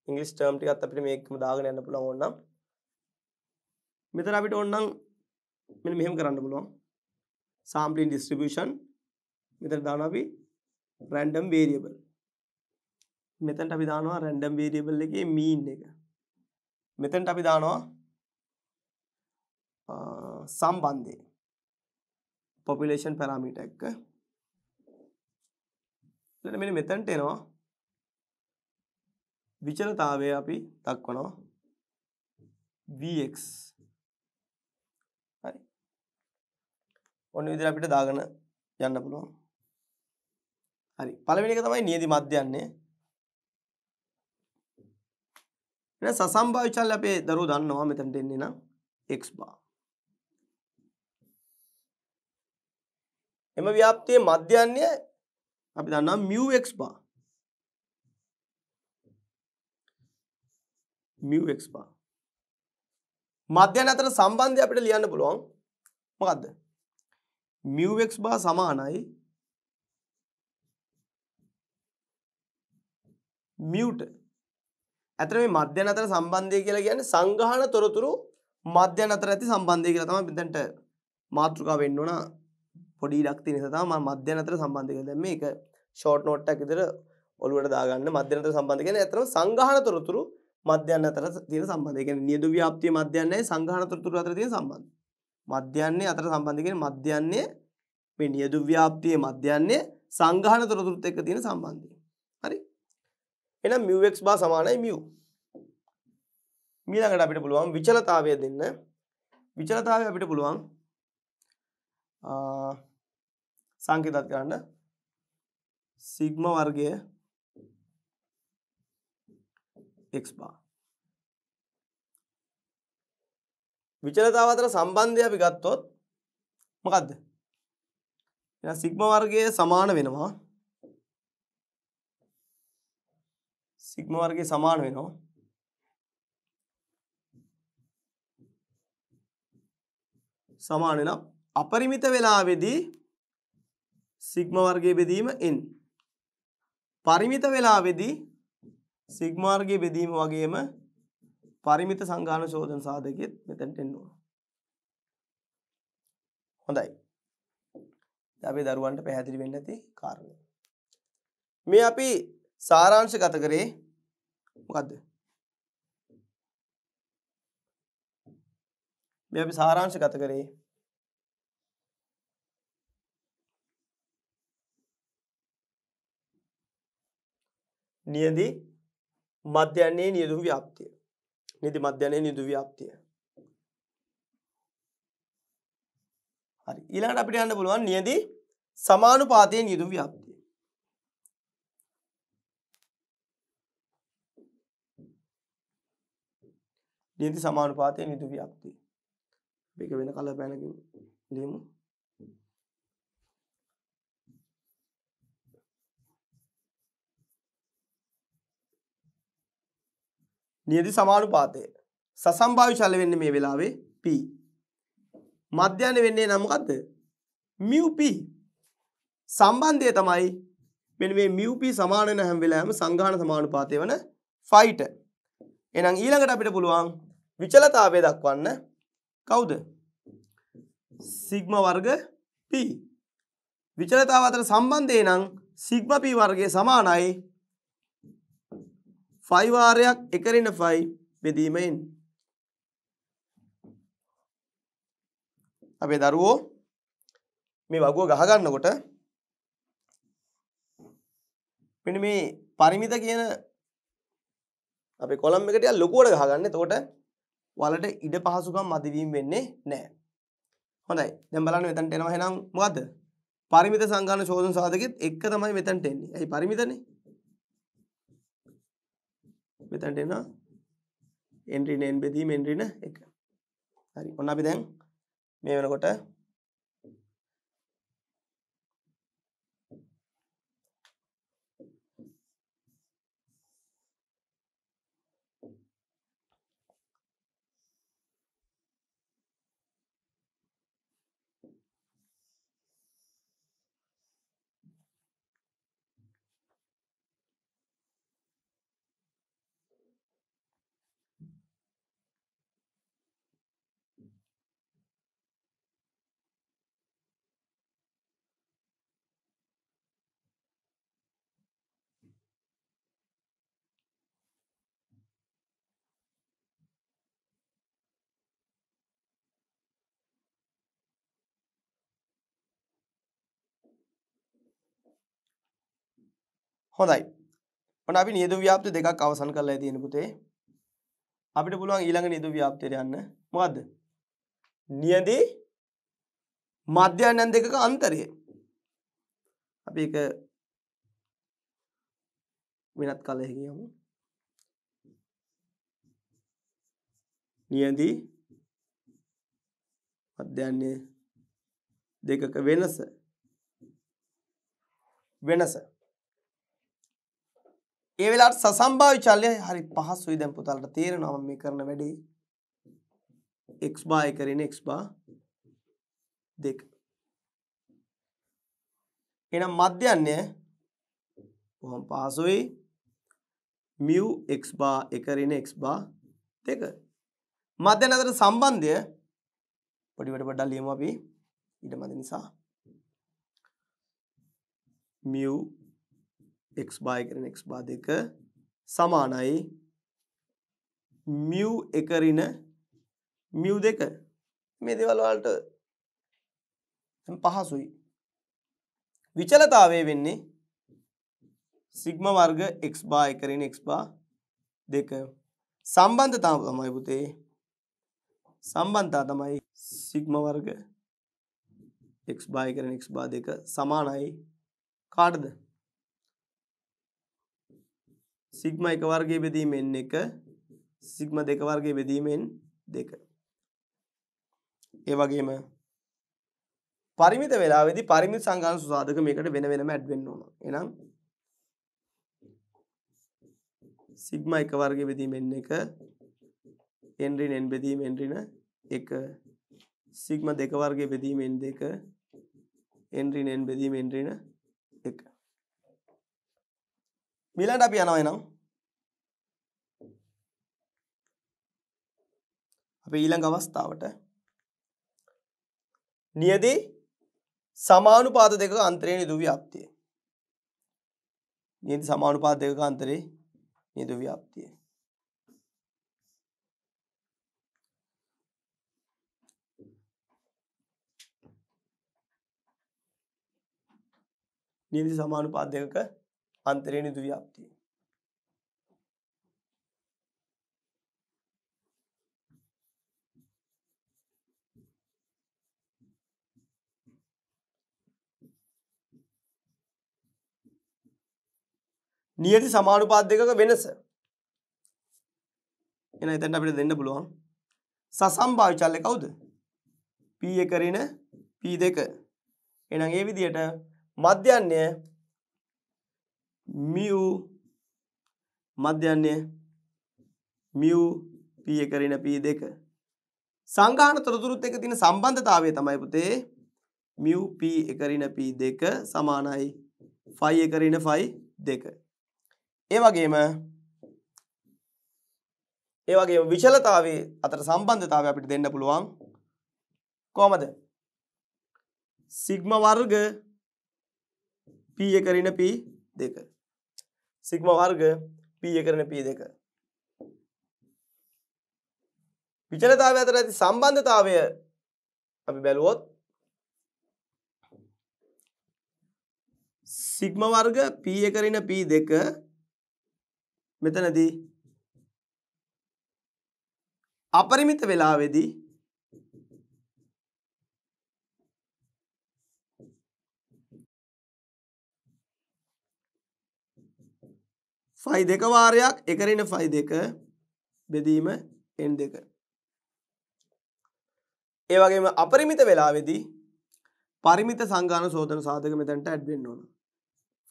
ඉංග්‍රීසි ටර්ම් ටිකත් අපිට මේකම දාගෙන යන්න පුළුවන් ඕනනම්. මෙතන අපිට ඕනනම් මෙන්න මෙහෙම කරන්න පුළුවන්. sampling distribution මෙතන දානවා අපි random variable. මෙතනට අපි දානවා random variable එකේ mean එක. මෙතෙන්ට අපි දානවා සම්බන්ධය පොපිලේෂන් පැරාමීටර් එක ඊළඟ මෙන්න මෙතෙන්ට එනවා විචලතාවය අපි දක්වනවා vx හරි ඔන්න විදිහට අපිට දාගෙන යන්න පුළුවන් හරි පළවෙනි එක තමයි නියදි මධ්‍යන්නේ එහෙනම් සසම්භාව්‍ය චලනය අපේ දරුවෝ දන්නවා මෙතනට එන්නේ නම් x bar. එම ව්‍යාප්තියේ මධ්‍යන්‍ය අපි දන්නවා mu x bar. mu x bar. මධ්‍යන අතර සම්බන්ධය අපිට ලියන්න පුළුවන් මොකක්ද mu x bar සමානයි mu ට ඇතර මේ මධ්‍යන අතර සම්බන්ධය කියලා කියන්නේ සංගහන තොරතුරු මධ්‍යන අතර ඇති සම්බන්ධය කියලා තමයි මෙතනට මාතෘකාව වෙන්න ඕන පොඩි ඉඩක් තියෙන නිසා තමයි මම මධ්‍යන අතර සම්බන්ධය කියලා දැන් මේක ෂෝට් නෝට් එකක් විතර ඔලුවට දාගන්න මධ්‍යන අතර සම්බන්ධය කියන්නේ ඇත්තටම සංගහන තොරතුරු මධ්‍යන අතර තියෙන සම්බන්ධය. ඒ කියන්නේ නියදු ව්‍යාප්තිය මධ්‍යන්නේ සංගහන තොරතුරු අතර තියෙන සම්බන්ධය. මධ්‍යන්නේ අතර සම්බන්ධය කියන්නේ මධ්‍යන්නේ මේ නියදු ව්‍යාප්තියේ මධ්‍යන්නේ සංගහන තොරතුරුත් එක්ක තියෙන සම්බන්ධය. එහෙනම් μ x bar සමානයි μ. ඊළඟට අපිට පුළුවන් විචලතාවය දෙන්න. විචලතාවය අපිට පුළුවන් සංකේතත් කරන්න සිග්මා වර්ගය x bar විචලතාව අතර සම්බන්ධය අපි ගත්තොත් මොකද්ද? එහෙනම් සිග්මා වර්ගය සමාන වෙනවා සිග්මා වර්ගය සමාන වෙනවා. සමාන වෙනවා. අපරිමිත වෙලාවේදී සිග්මා වර්ගයේ බෙදීම n. පරිමිත වෙලාවේදී සිග්මා වර්ගයේ බෙදීම වගේම පරිමිත සංගාන ශෝධන සාධකෙත් මෙතනට එන්න ඕන. හොඳයි. දැන් අපි දරුවන්ට පැහැදිලි වෙන්න ඇති කාරණේ. මේ අපි සාරාංශ ගත කරේ මොකක්ද මේ අපි සාරාංශ ගත කරේ නියදි මධ්‍යන්නේ නියදු ව්‍යාප්තිය නිදි මධ්‍යන්නේ නිදු ව්‍යාප්තිය හරි ඊළඟට අපිට යන්න පුළුවන් නියදි සමානුපාතයෙන් නිදු ව්‍යාප්තිය ලියදි සමානුපාතය නිදු ව්‍යාප්තිය. මේක වෙන කලර් පෑනකින් ලියමු. නියදි සමානුපාතය. සසම්භාව්‍ය චල වෙන්නේ මේ වෙලාවේ p. මධ්‍යන වෙන්නේ නම් මොකද්ද? mu p. සම්බන්ධය තමයි මෙන්න මේ mu p සමාන වෙන හැම වෙලාවෙම සංඝාන සමානුපාතය වන ෆයිට. එහෙනම් ඊළඟට අපිට පුළුවන් විචලතාවය දක්වන්න කවුද? සිග්මා වර්ග p. විචලතාව අතර සම්බන්ධය නම් සිග්මා p වර්ගය සමානයි 5 වාරයක් 1 ඍණ 5 බෙදීමෙන්. අපේ දරුවෝ මේ වගුව ගහ ගන්නකොට මෙන්න මේ පරිමිත කියන අපේ කොලම් එකට ටිකක් ලොකුවට ගහගන්න. එතකොට ඔයාලට ඉඩ පහසුකම් මදිවීම වෙන්නේ නැහැ. හොඳයි. දැන් බලන්න මෙතනට එනවා එහෙනම් මොකද්ද? පරිමිත සංගාන ශෝධන සාධකෙත් එක තමයි මෙතනට එන්නේ. ඇයි පරිමිතනේ? මෙතනට එනවා එන්ට්‍රින n බෙදීම එන්ට්‍රින 1. හරි. ඔන්න අපි දැන් මේ වෙනකොට හොඳයි. ඔන්න අපි නියත ව්‍යාප්ති දෙකක් අවසන් කරලා තියෙන පුතේ. අපිට පුළුවන් ඊළඟ නියත ව්‍යාප්තියට යන්න. මොකද්ද? නියදි මධ්‍යයනන් දෙකක අන්තරය. අපි ඒක වෙනත් කාලයක යමු. නියදි මධ්‍යයන්නේ දෙකක වෙනස වෙනස ඒ වෙලාවට සසම්භාව්‍ය චලනය හරි පහසුයි දැන් පුතාලට තේරෙනවා මම මේ කරන වැඩේ x bar එක කරන්නේ x bar 2 එහෙනම් මධ්‍යන්නේ කොහොම පහසුයි mu x bar එක කරන්නේ x bar 2 මධ්‍යන අතර සම්බන්ධය පොඩි වැඩ පොඩ්ඩක් ලියමු අපි ඊට මැද නිසා mu x බාය කරන x බා දෙක සමානයි mu එක ඍණ mu දෙක මේ දේවල් වලට පහසුයි විචලතාවය වෙන්නේ සිග්මා වර්ග x බා එක ඍණ x බා දෙක සම්බන්ධතාව තමයි පුතේ සම්බන්ධතාව තමයි සිග්මා වර්ග x බා එක ඍණ x බා දෙක සමානයි කාටද සිග්මා 1 වර්ගයේ බෙදීමෙන් 1 සිග්මා 2 වර්ගයේ බෙදීමෙන් 2 ඒ වගේම පරිමිත වෙලාවේදී පරිමිත සංඛාන සුසාධක මේකට වෙන වෙනම ඇඩ් වෙන්න ඕන. එහෙනම් සිග්මා 1 වර්ගයේ බෙදීමෙන් 1 n ඍණ n බෙදීමෙන් ඍණ 1 සිග්මා 2 වර්ගයේ බෙදීමෙන් 2 n ඍණ n බෙදීමෙන් ඍණ මීළඟට අපි යනවා එනම් අපි ඊළඟ අවස්ථාවට නියදී සමානුපාත දෙකක අන්තරයේ නිදු ව්‍යාප්තිය. නියදී සමානුපාත දෙකක අන්තරයේ නිදු ව්‍යාප්තිය. නියදී සමානුපාත දෙකක අන්තරේ නිදු ව්‍යාප්තිය. නියති සමානුපාත දෙකක වෙනස. එන එතැන්ට අපිට දෙන්න පුළුවන්. සසම්භාවි චල්ලය කවුද? P1 ඍණ P2. එහෙනම් ඒ විදිහට මධ්‍යන්නේ mu මධ්‍යන්නේ mu p1 ඍණ p2 සංගාහන තොරතුරුත් එක්ක තියෙන සම්බන්ධතාවය තමයි පුතේ mu p1 ඍණ p2 සමානයි phi 1 ඍණ phi 2 ඒ වගේම ඒ වගේම විචලතාවයේ අතර සම්බන්ධතාවය අපිට දෙන්න පුළුවන් කොහමද සිග්ම වර්ග p1 ඍණ p2 සිග්ම වර්ග P1 කරන P2 විචලතාවය අතර ඇති සම්බන්ධතාවය අපි බැලුවොත් සිග්ම වර්ග P1 කරන P2 මෙතනදී අපරිමිත වෙලාවේදී ෆයි දෙක වාරයක් එකරෙන ෆයි දෙක බෙදීම එන් දෙක. ඒවගේම අපරිමිත වෙලාවෙදී පරිමිත සංගාන සෝදන සාධක මෙතැන්ට ඇඩ්වෙන්න ඕන.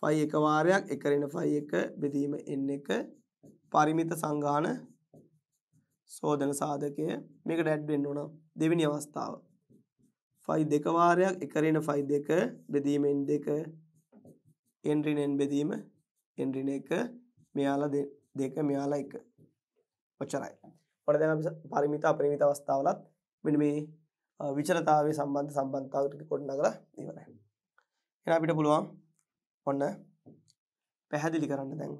ෆයි එක වාරයක් එකරෙන ෆයි එක බෙදීම එන්න එක පරිමිත සංගාන සෝදන සාධකය මේක ඩැඩ්වෙන්න ඕන දෙවිනි අවස්ථාව. ෆයි දෙකවාරයක් එකරෙන ෆයි දෙක බෙදීමෙන් දෙක එන්රිනෙන් බෙදීම එන්රින එක මෙයාලා දෙක මෙයාලා එක ඔච්චරයි ඔට දැ පරිමිත අපරිමිත අවස්ථාවලත් මෙනි මේ විචරතාවේ සම්බන්ධ සම්බන්ධාවට කොඩ්න කළ දීවන එන අපිට පුළුවන් ඔන්න පැහැදිලි කරන්න දැන්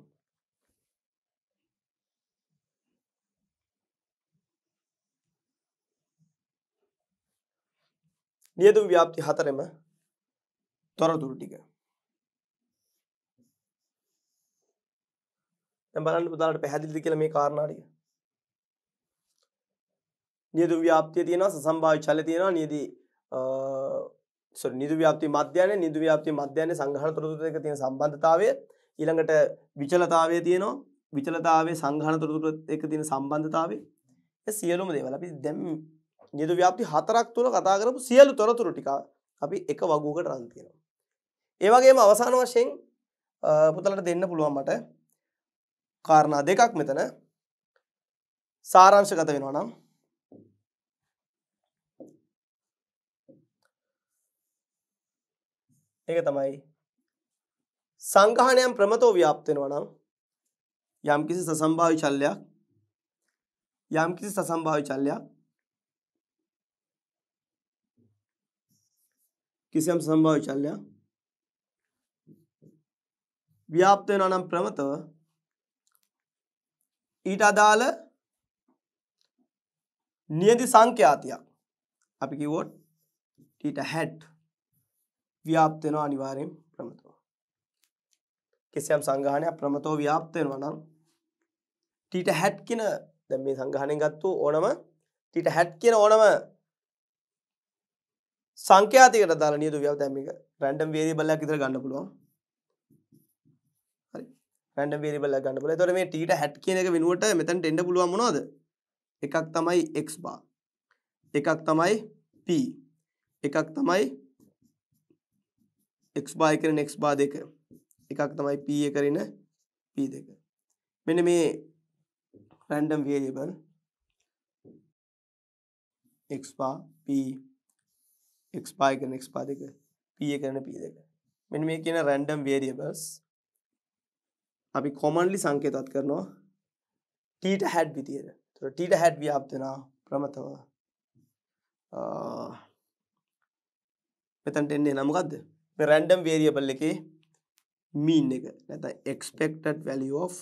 නියතු ව්‍යාප්ති හතරම තොරතුරු ටික දැන් බලන්න පුතාලට පැහැදිලිද කියලා මේ කාරණා ටික. නියුදු ව්‍යාප්තිය තියෙනවා සසම්භාව්‍ය ඡලය තියෙනවා නියදී සොරි නියුදු ව්‍යාප්ති මධ්‍යයනේ නියුදු ව්‍යාප්ති මධ්‍යයනේ සංඝාන තොරතුරු දෙක තියෙන සම්බන්ධතාවය ඊළඟට විචලතාවය තියෙනවා විචලතාවයේ සංඝාන තොරතුරු එක්ක තියෙන සම්බන්ධතාවය ඒ සියලුම දේවල් අපි දැන් නියුදු ව්‍යාප්ති හතරක් තුල කතා කරපු සියලු තොරතුරු ටික අපි එක වගුවකට රන් තියෙනවා. ඒ වගේම අවසාන වශයෙන් පුතලට දෙන්න පුළුවන් මට කාරණා දෙකක් මෙතන සාරාංශගත වෙනවා නම් ඒක තමයි සංගහණයන් ප්‍රමතෝ ව්‍යාප්ත වෙනවා නම් යම්කිසි සසම්භාවි චල්ලයක් යම්කිසි සසම්භාවි චල්ලයක් කිසියම් සසම්භාවි චල්ලයක් ව්‍යාප්ත වෙනවා නම් ප්‍රමතව ඊට අදාළ නියදි සංඛ්‍යාතියක් අපි කිව්වොත් ටීට හැට් ව්‍යාප්ත වෙනවා අනිවාර්යෙන් ප්‍රමතෝ කිසියම් සංග්‍රහණයක් ප්‍රමතෝ ව්‍යාප්ත වෙනවා නම් ටීට හැට් කියන දැන් මේ සංග්‍රහණයෙන් ගත්තු ඕනම ටීට හැට් කියන ඕනම සංඛ්‍යාතිකට දාලා නියදු ව්‍යාප්ත දැන් මේක රැන්ඩම් වේරියබල් එකක් විතර ගන්න පුළුවන් පැඩ බේරිබල ගන්නබල තොර මේ ටීට හැට් කියන එක වෙනුවට මෙතැන් ටෙන්ඩ පුළුවමනොද එකක් තමයි එක් බා එකක් තමයි P එකක් තමයි එක් බා කරන එක් බා දෙක එකක් තමයි P කරන P දෙක මෙන මේ රැන්ඩම් වේරිබල් එක් බා P එක් බා කරන එක් බා දෙක P කරන P දෙක මෙන මේ කියන රැන්ඩම් වේරියබල්ස් අපි කොමන්ලි සංකේතත් කරනවා ටීට හැඩ් විතියට ටීට හැඩ් ව්‍යාප්තනා ප්‍රමතව මෙතැන්ට එන්නේ නමුකක්ද රැන්ඩම් වේරියබල් එක මීන් එක නැත එක්ස්පෙක්ටඩ වැලිය of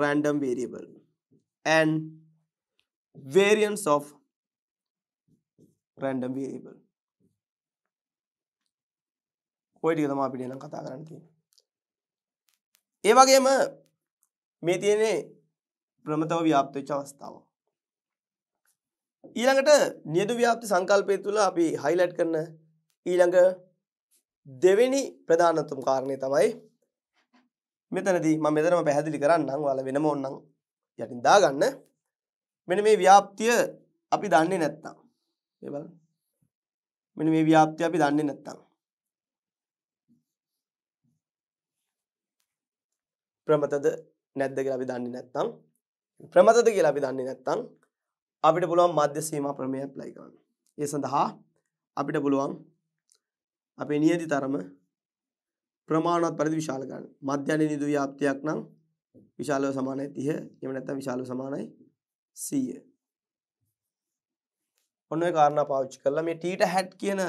random variable and variance of random variable ඔය ටික තමයි අපිට නම් කතා කරන්න තියෙන්නේ ඒ වගේම මේ තියෙන්නේ ප්‍රමතව ව්‍යාප්තවෙච්ච අවස්ථාව. ඊළඟට නියදු ව්‍යාප්ති සංකල්පය තුළ අපි හයිලයිට් කරන ඊළඟ දෙවෙනි ප්‍රධානතුම් කාරණය තමයි මෙතනදී මම මෙතනම පැහැදිලි කරන්නම් ඔයාලා වෙනම ඕනනම් යටින් දාගන්න. මෙන්න මේ ව්‍යාප්තිය අපි දන්නේ නැත්තම්. ඒ බලන්න. මෙන්න මේ ව්‍යාප්තිය අපි දන්නේ නැත්තම්. ප්‍රමතද නැද්ද කියලා අපි දන්නේ නැත්නම් ප්‍රමතද කියලා අපි දන්නේ නැත්නම් අපිට පුළුවන් මධ්‍ය සීමා ප්‍රමේය ඇප්ලයි කරන්න. ඒ සඳහා අපිට පුළුවන් අපේ නියති තරම ප්‍රමාණවත් පරිදි විශාල කරන්න. මධ්‍යන නිදු ව්‍යාප්තියක් නම් විශාලව සමානයි 30. එහෙම නැත්නම් විශාලව සමානයි 100. ඔන්න ඔය කාරණා පාවිච්චි කරලා මේ ටීට හැට් කියන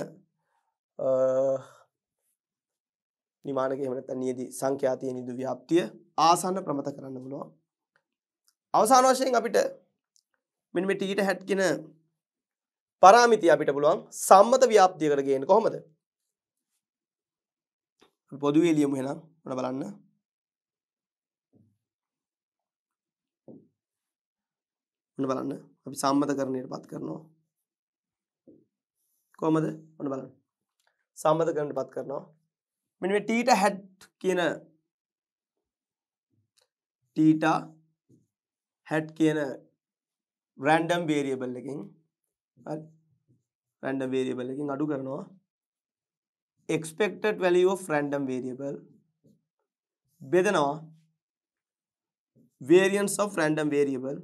නිමානක එහෙම නැත්නම් නියදි සංඛ්‍යාතිය නිදු ව්‍යාප්තිය ආසන්න ප්‍රමත කරන්න පුළුවන්. අවසාන වශයෙන් අපිට මෙන්න මේ ටීට හැට් කියන පරාමිතිය අපිට පුළුවන් සම්මත ව්‍යාප්තියකට ගේන්න කොහොමද? පොදුවේ ලියමු එහෙනම් ඔන්න බලන්න. ඔන්න බලන්න අපි සම්මතකරණයට පත් කරනවා. කොහමද? ඔන්න බලන්න. සම්මතකරණයට පත් කරනවා. මෙ ටීට හැට් කියන ටීට හැට් කියන රැන්ඩම් වේරියබල්ලකින් රැන්ඩම් වේරියබල්ලකින් අඩු කරනවා එක්ස්පෙක්ටඩ් වැලියෝ ෆ්‍රැන්ඩම් වේරියබල් බෙදනවා variance random variable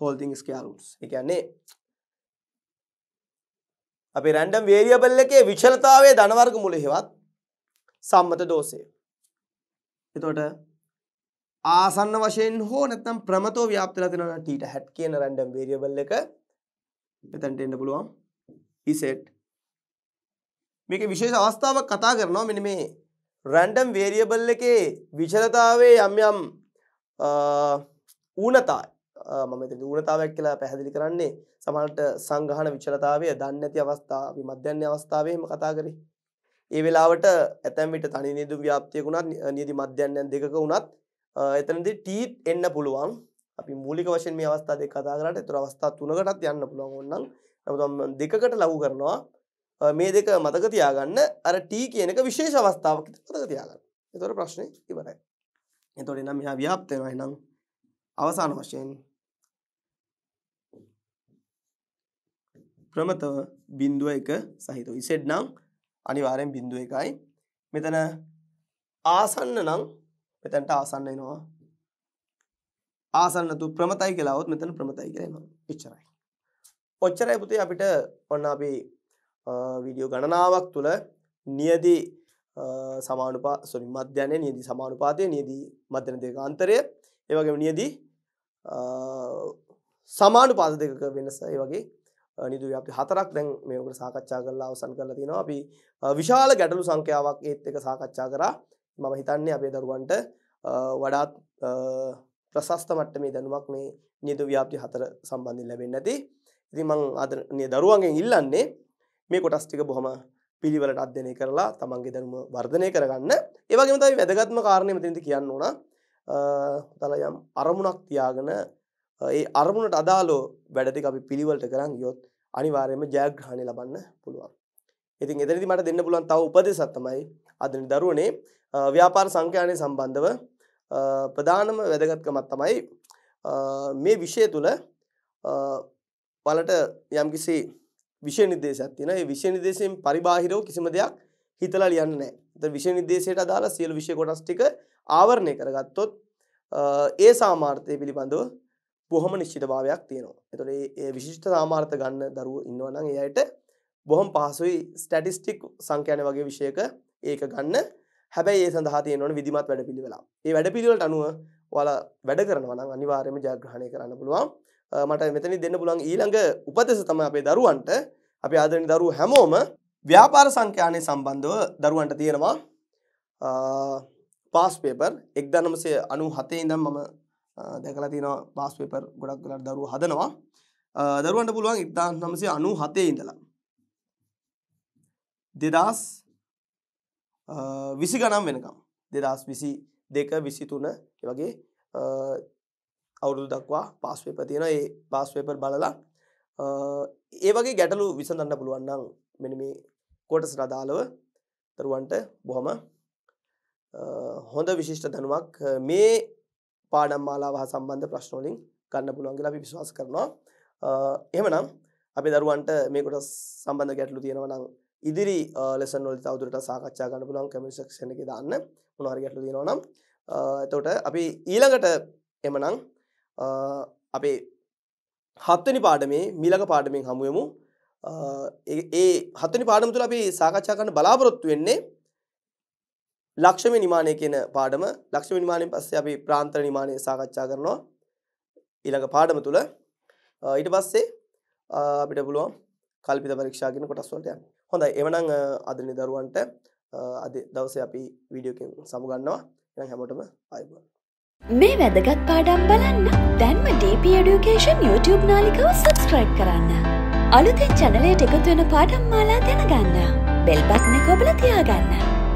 whole thing square roots එකන්නේ අපේ රැන්ඩම් වේරියබල් එකේ විචලතාවය ධනවර්ග මුල හෙවත් සම්මත දෝෂය. එතකොට ආසන්න වශයෙන් හෝ නැත්නම් ප්‍රමතෝ ව්‍යාප්තලා දෙනවා ටීට හැට් කියන රැන්ඩම් වේරියබල් එක එතනට එන්න පුළුවන්. ඉසෙට් මේකේ විශේෂ අවස්ථාවක් කතා කරනවා මෙන්න මේ රැන්ඩම් වේරියබල් එකේ විචලතාවයේ යම් යම් ඌනතා මම ඌනතාවයක් කියලා පැහැදිලි කරන්නේ සමහරට සංගහන විචලතාවය දන්නේ නැති අවස්ථා අපි මධ්‍යන්‍ය අවස්ථාවේම කතා කරේ. ඒ වෙලාවට ඇතැම් විට තනි නිදුම් ව්‍යාප්තියක උනත් නියදි මධ්‍යන්‍යයන් දෙකක උනත් එතනදී ටීත් එන්න පුළුවන්. අපි මූලික වශයෙන් මේ අවස්ථා දෙක කතා කරාට ඒතර අවස්ථා තුනකටත් යන්න පුළුවන් ඕනනම්. නමුත් දෙකකට ලඝු කරනවා මේ දෙක මතක තියාගන්න අර T කියන එක විශේෂ අවස්ථාවක් මතක තියාගන්න. ඒතර ප්‍රශ්නේ ඉවරයි. එතකොට නම් මෙහා ව්‍යාප්ත වෙනවා එහෙනම් අවසාන වශයෙන් ප්‍රමතව බිින්දුව එක සහිතව ඉසෙඩ් නං අනිවාරයෙන් බිින්දුව එකයි මෙතන ආසන්න නං මෙතැන්ට ආසන්න එනවා ආසන්නතු ප්‍රමතයි කලාවත් මෙතන ප්‍රමතයි කරෙනවා පිච්චරයි ඔච්චරයි පුතේ අපිට ඔන්න අපි විඩියෝ ගණනාවක් තුළ නියදී සමානුපා සොරි මධ්‍යනය නියදී සමානුපාතය නියදී මධ්‍යන දෙක අන්තරය ඒවගේ නියදී සමානුපාත දෙකක වෙනස ඒ වගේ නිදු අපි හතරක් දැන් මේකට සාකච්ඡා කරලා අවසන් කරලා තියෙනවා අපි විශාල ගැටලු සංඛ්‍යාවක් ඒත් එක සාකච්ඡා කරා මම හිතන්නේ අපේ දරුවන්ට වඩාත් ප්‍රශස්ත මට්ටමේ දැනුමක් මේ නිදු ව්‍යාප්ති හතර සම්බන්ධින් ලැබෙන්නේ නැති. ඉතින් මං ආදරණීය දරුවන්ගෙන් ඉල්ලන්නේ මේ කොටස් ටික බොහොම පිළිවෙලට අධ්‍යයනය කරලා තමන්ගේ දැනුම වර්ධනය කරගන්න. ඒ වගේම තමයි වැදගත්ම කාරණේ මෙතනදී කියන්න ඕන. තල යම් අරමුණක් තියාගෙන ඒ අරමුණට අදාලෝ වැඩටික අපි පිළිවලට කරන් යොත් අනිවාර්යයෙන්ම ජයග්‍රහණය ලබන්න පුළුවන්. ඉතින් එතනදි මට දෙන්න පුළුවන් තව උපදේශයක් තමයි අදන දරුවනේ ව්‍යාපාර සංඛ්‍යානය සම්බන්ධව ප්‍රධානම වැදගත්කමක් තමයි මේ විෂය තුළ වලට යම්කිසි විෂය නිදේශයක් තියෙන ඒ විෂය නිදේශයෙන් පරිබාහිරව කිසිම දෙයක් හිතලා ලියන්න නැහැ. ඒතර විෂය නිදේශයට අදාළ සියලු විෂය කොටස් ටික ආවරණය කරගත්තොත් ඒ සාමාර්ථය පිළිබඳව බොහොම නිශ්චිතභාවයක් තියෙනවා. එතකොට ඒ විශිෂ්ට සාමාර්ථ ගන්න දරුවෝ ඉන්නවා නම් ඒ අයට බොහොම පහසුයි ස්ටැටිස්ටික් සංඛ්‍යාන වගේ විෂයක ඒක ගන්න. හැබැයි ඒ සඳහා තියෙනවන විධිමත් වැඩපිළිවෙලා. ඒ වැඩපිළිවෙලට අනුව ඔයාලා වැඩ කරනවා නම් අනිවාර්යයෙන්ම ජයග්‍රහණය කරන්න පුළුවන්. මට මෙතනින් දෙන්න පුළුවන් ඊළඟ උපදෙස තමයි අපේ දරුවන්ට අපි ආදරණීය දරුවෝ හැමෝම ව්‍යාපාර සංඛ්‍යානයේ සම්බන්ධව දරුවන්ට තියෙනවා පාස් පේපර් 1997 ඉඳන් මම දැකලා තින පාස්පේපර් ගොඩක් ලට දරු හදනවා දරුවන්ට පුළුවන් ඉතා නමසේ අනු හතේ ඉඳලා දෙදස් විසි ගනම් වෙනකම් දෙදස් විසි දෙක විසිතුන වගේ අවුරුදු දක්වා පාස්වේප තියෙන ඒ පාස්වේපර් බලලා ඒ වගේ ගැටලු විසඳන්න පුළුවන්නම් මෙනි මේ කොටස් රදාලව දරුවන්ට බොහොම හොඳ විශිෂ්ට දනුවක් මේ පාඩම් මාලාව හා සම්බන්ධ ප්‍රශ්න වලින් ගන්න පුළුවන් කියලා අපි විශ්වාස කරනවා. එහෙමනම් අපේ දරුවන්ට මේ කොටස් සම්බන්ධ ගැටලු තියෙනවා නම් ඉදිරි ලෙසන් වලට තවදුරටත් සාකච්ඡා කරන්න පුළුවන් කමෙන්ට් සෙක්ෂන් එකේ දාන්න මොනවා හරි ගැටලු තියෙනවා නම්. එතකොට අපි ඊළඟට එමනම් අපේ හත්වනි පාඩමේ මීළඟ පාඩමෙන් හමුවෙමු. ඒ හත්වනි පාඩම තුළ අපි සාකච්ඡා කරන්න බලාපොරොත්තු වෙන්නේ ලක්ෂම නිමානය කියන පාඩම ලක්ෂම නිමානයෙන් පස්සේ අපි ප්‍රාන්තර නිමානය සාකච්ඡා කරනවා ඊළඟ පාඩම තුළ ඊට පස්සේ අපිට පුළුවන් කල්පිත පරීක්ෂාගෙන කොටස් වලට යන්න. හොඳයි එවනම් අදනේ දරුවන්ට අද දවසේ අපි වීඩියෝ එකෙන් සමු ගන්නවා. එහෙනම් හැමෝටම ආයුබෝවන්. මේ වැදගත් පාඩම් බලන්න දැන්ම DP Education YouTube නාලිකාව subscribe කරන්න. අලුතෙන් channel එකට එකතු වෙන පාඩම් මාලා දැනගන්න. bell button එක ඔබලා තියාගන්න.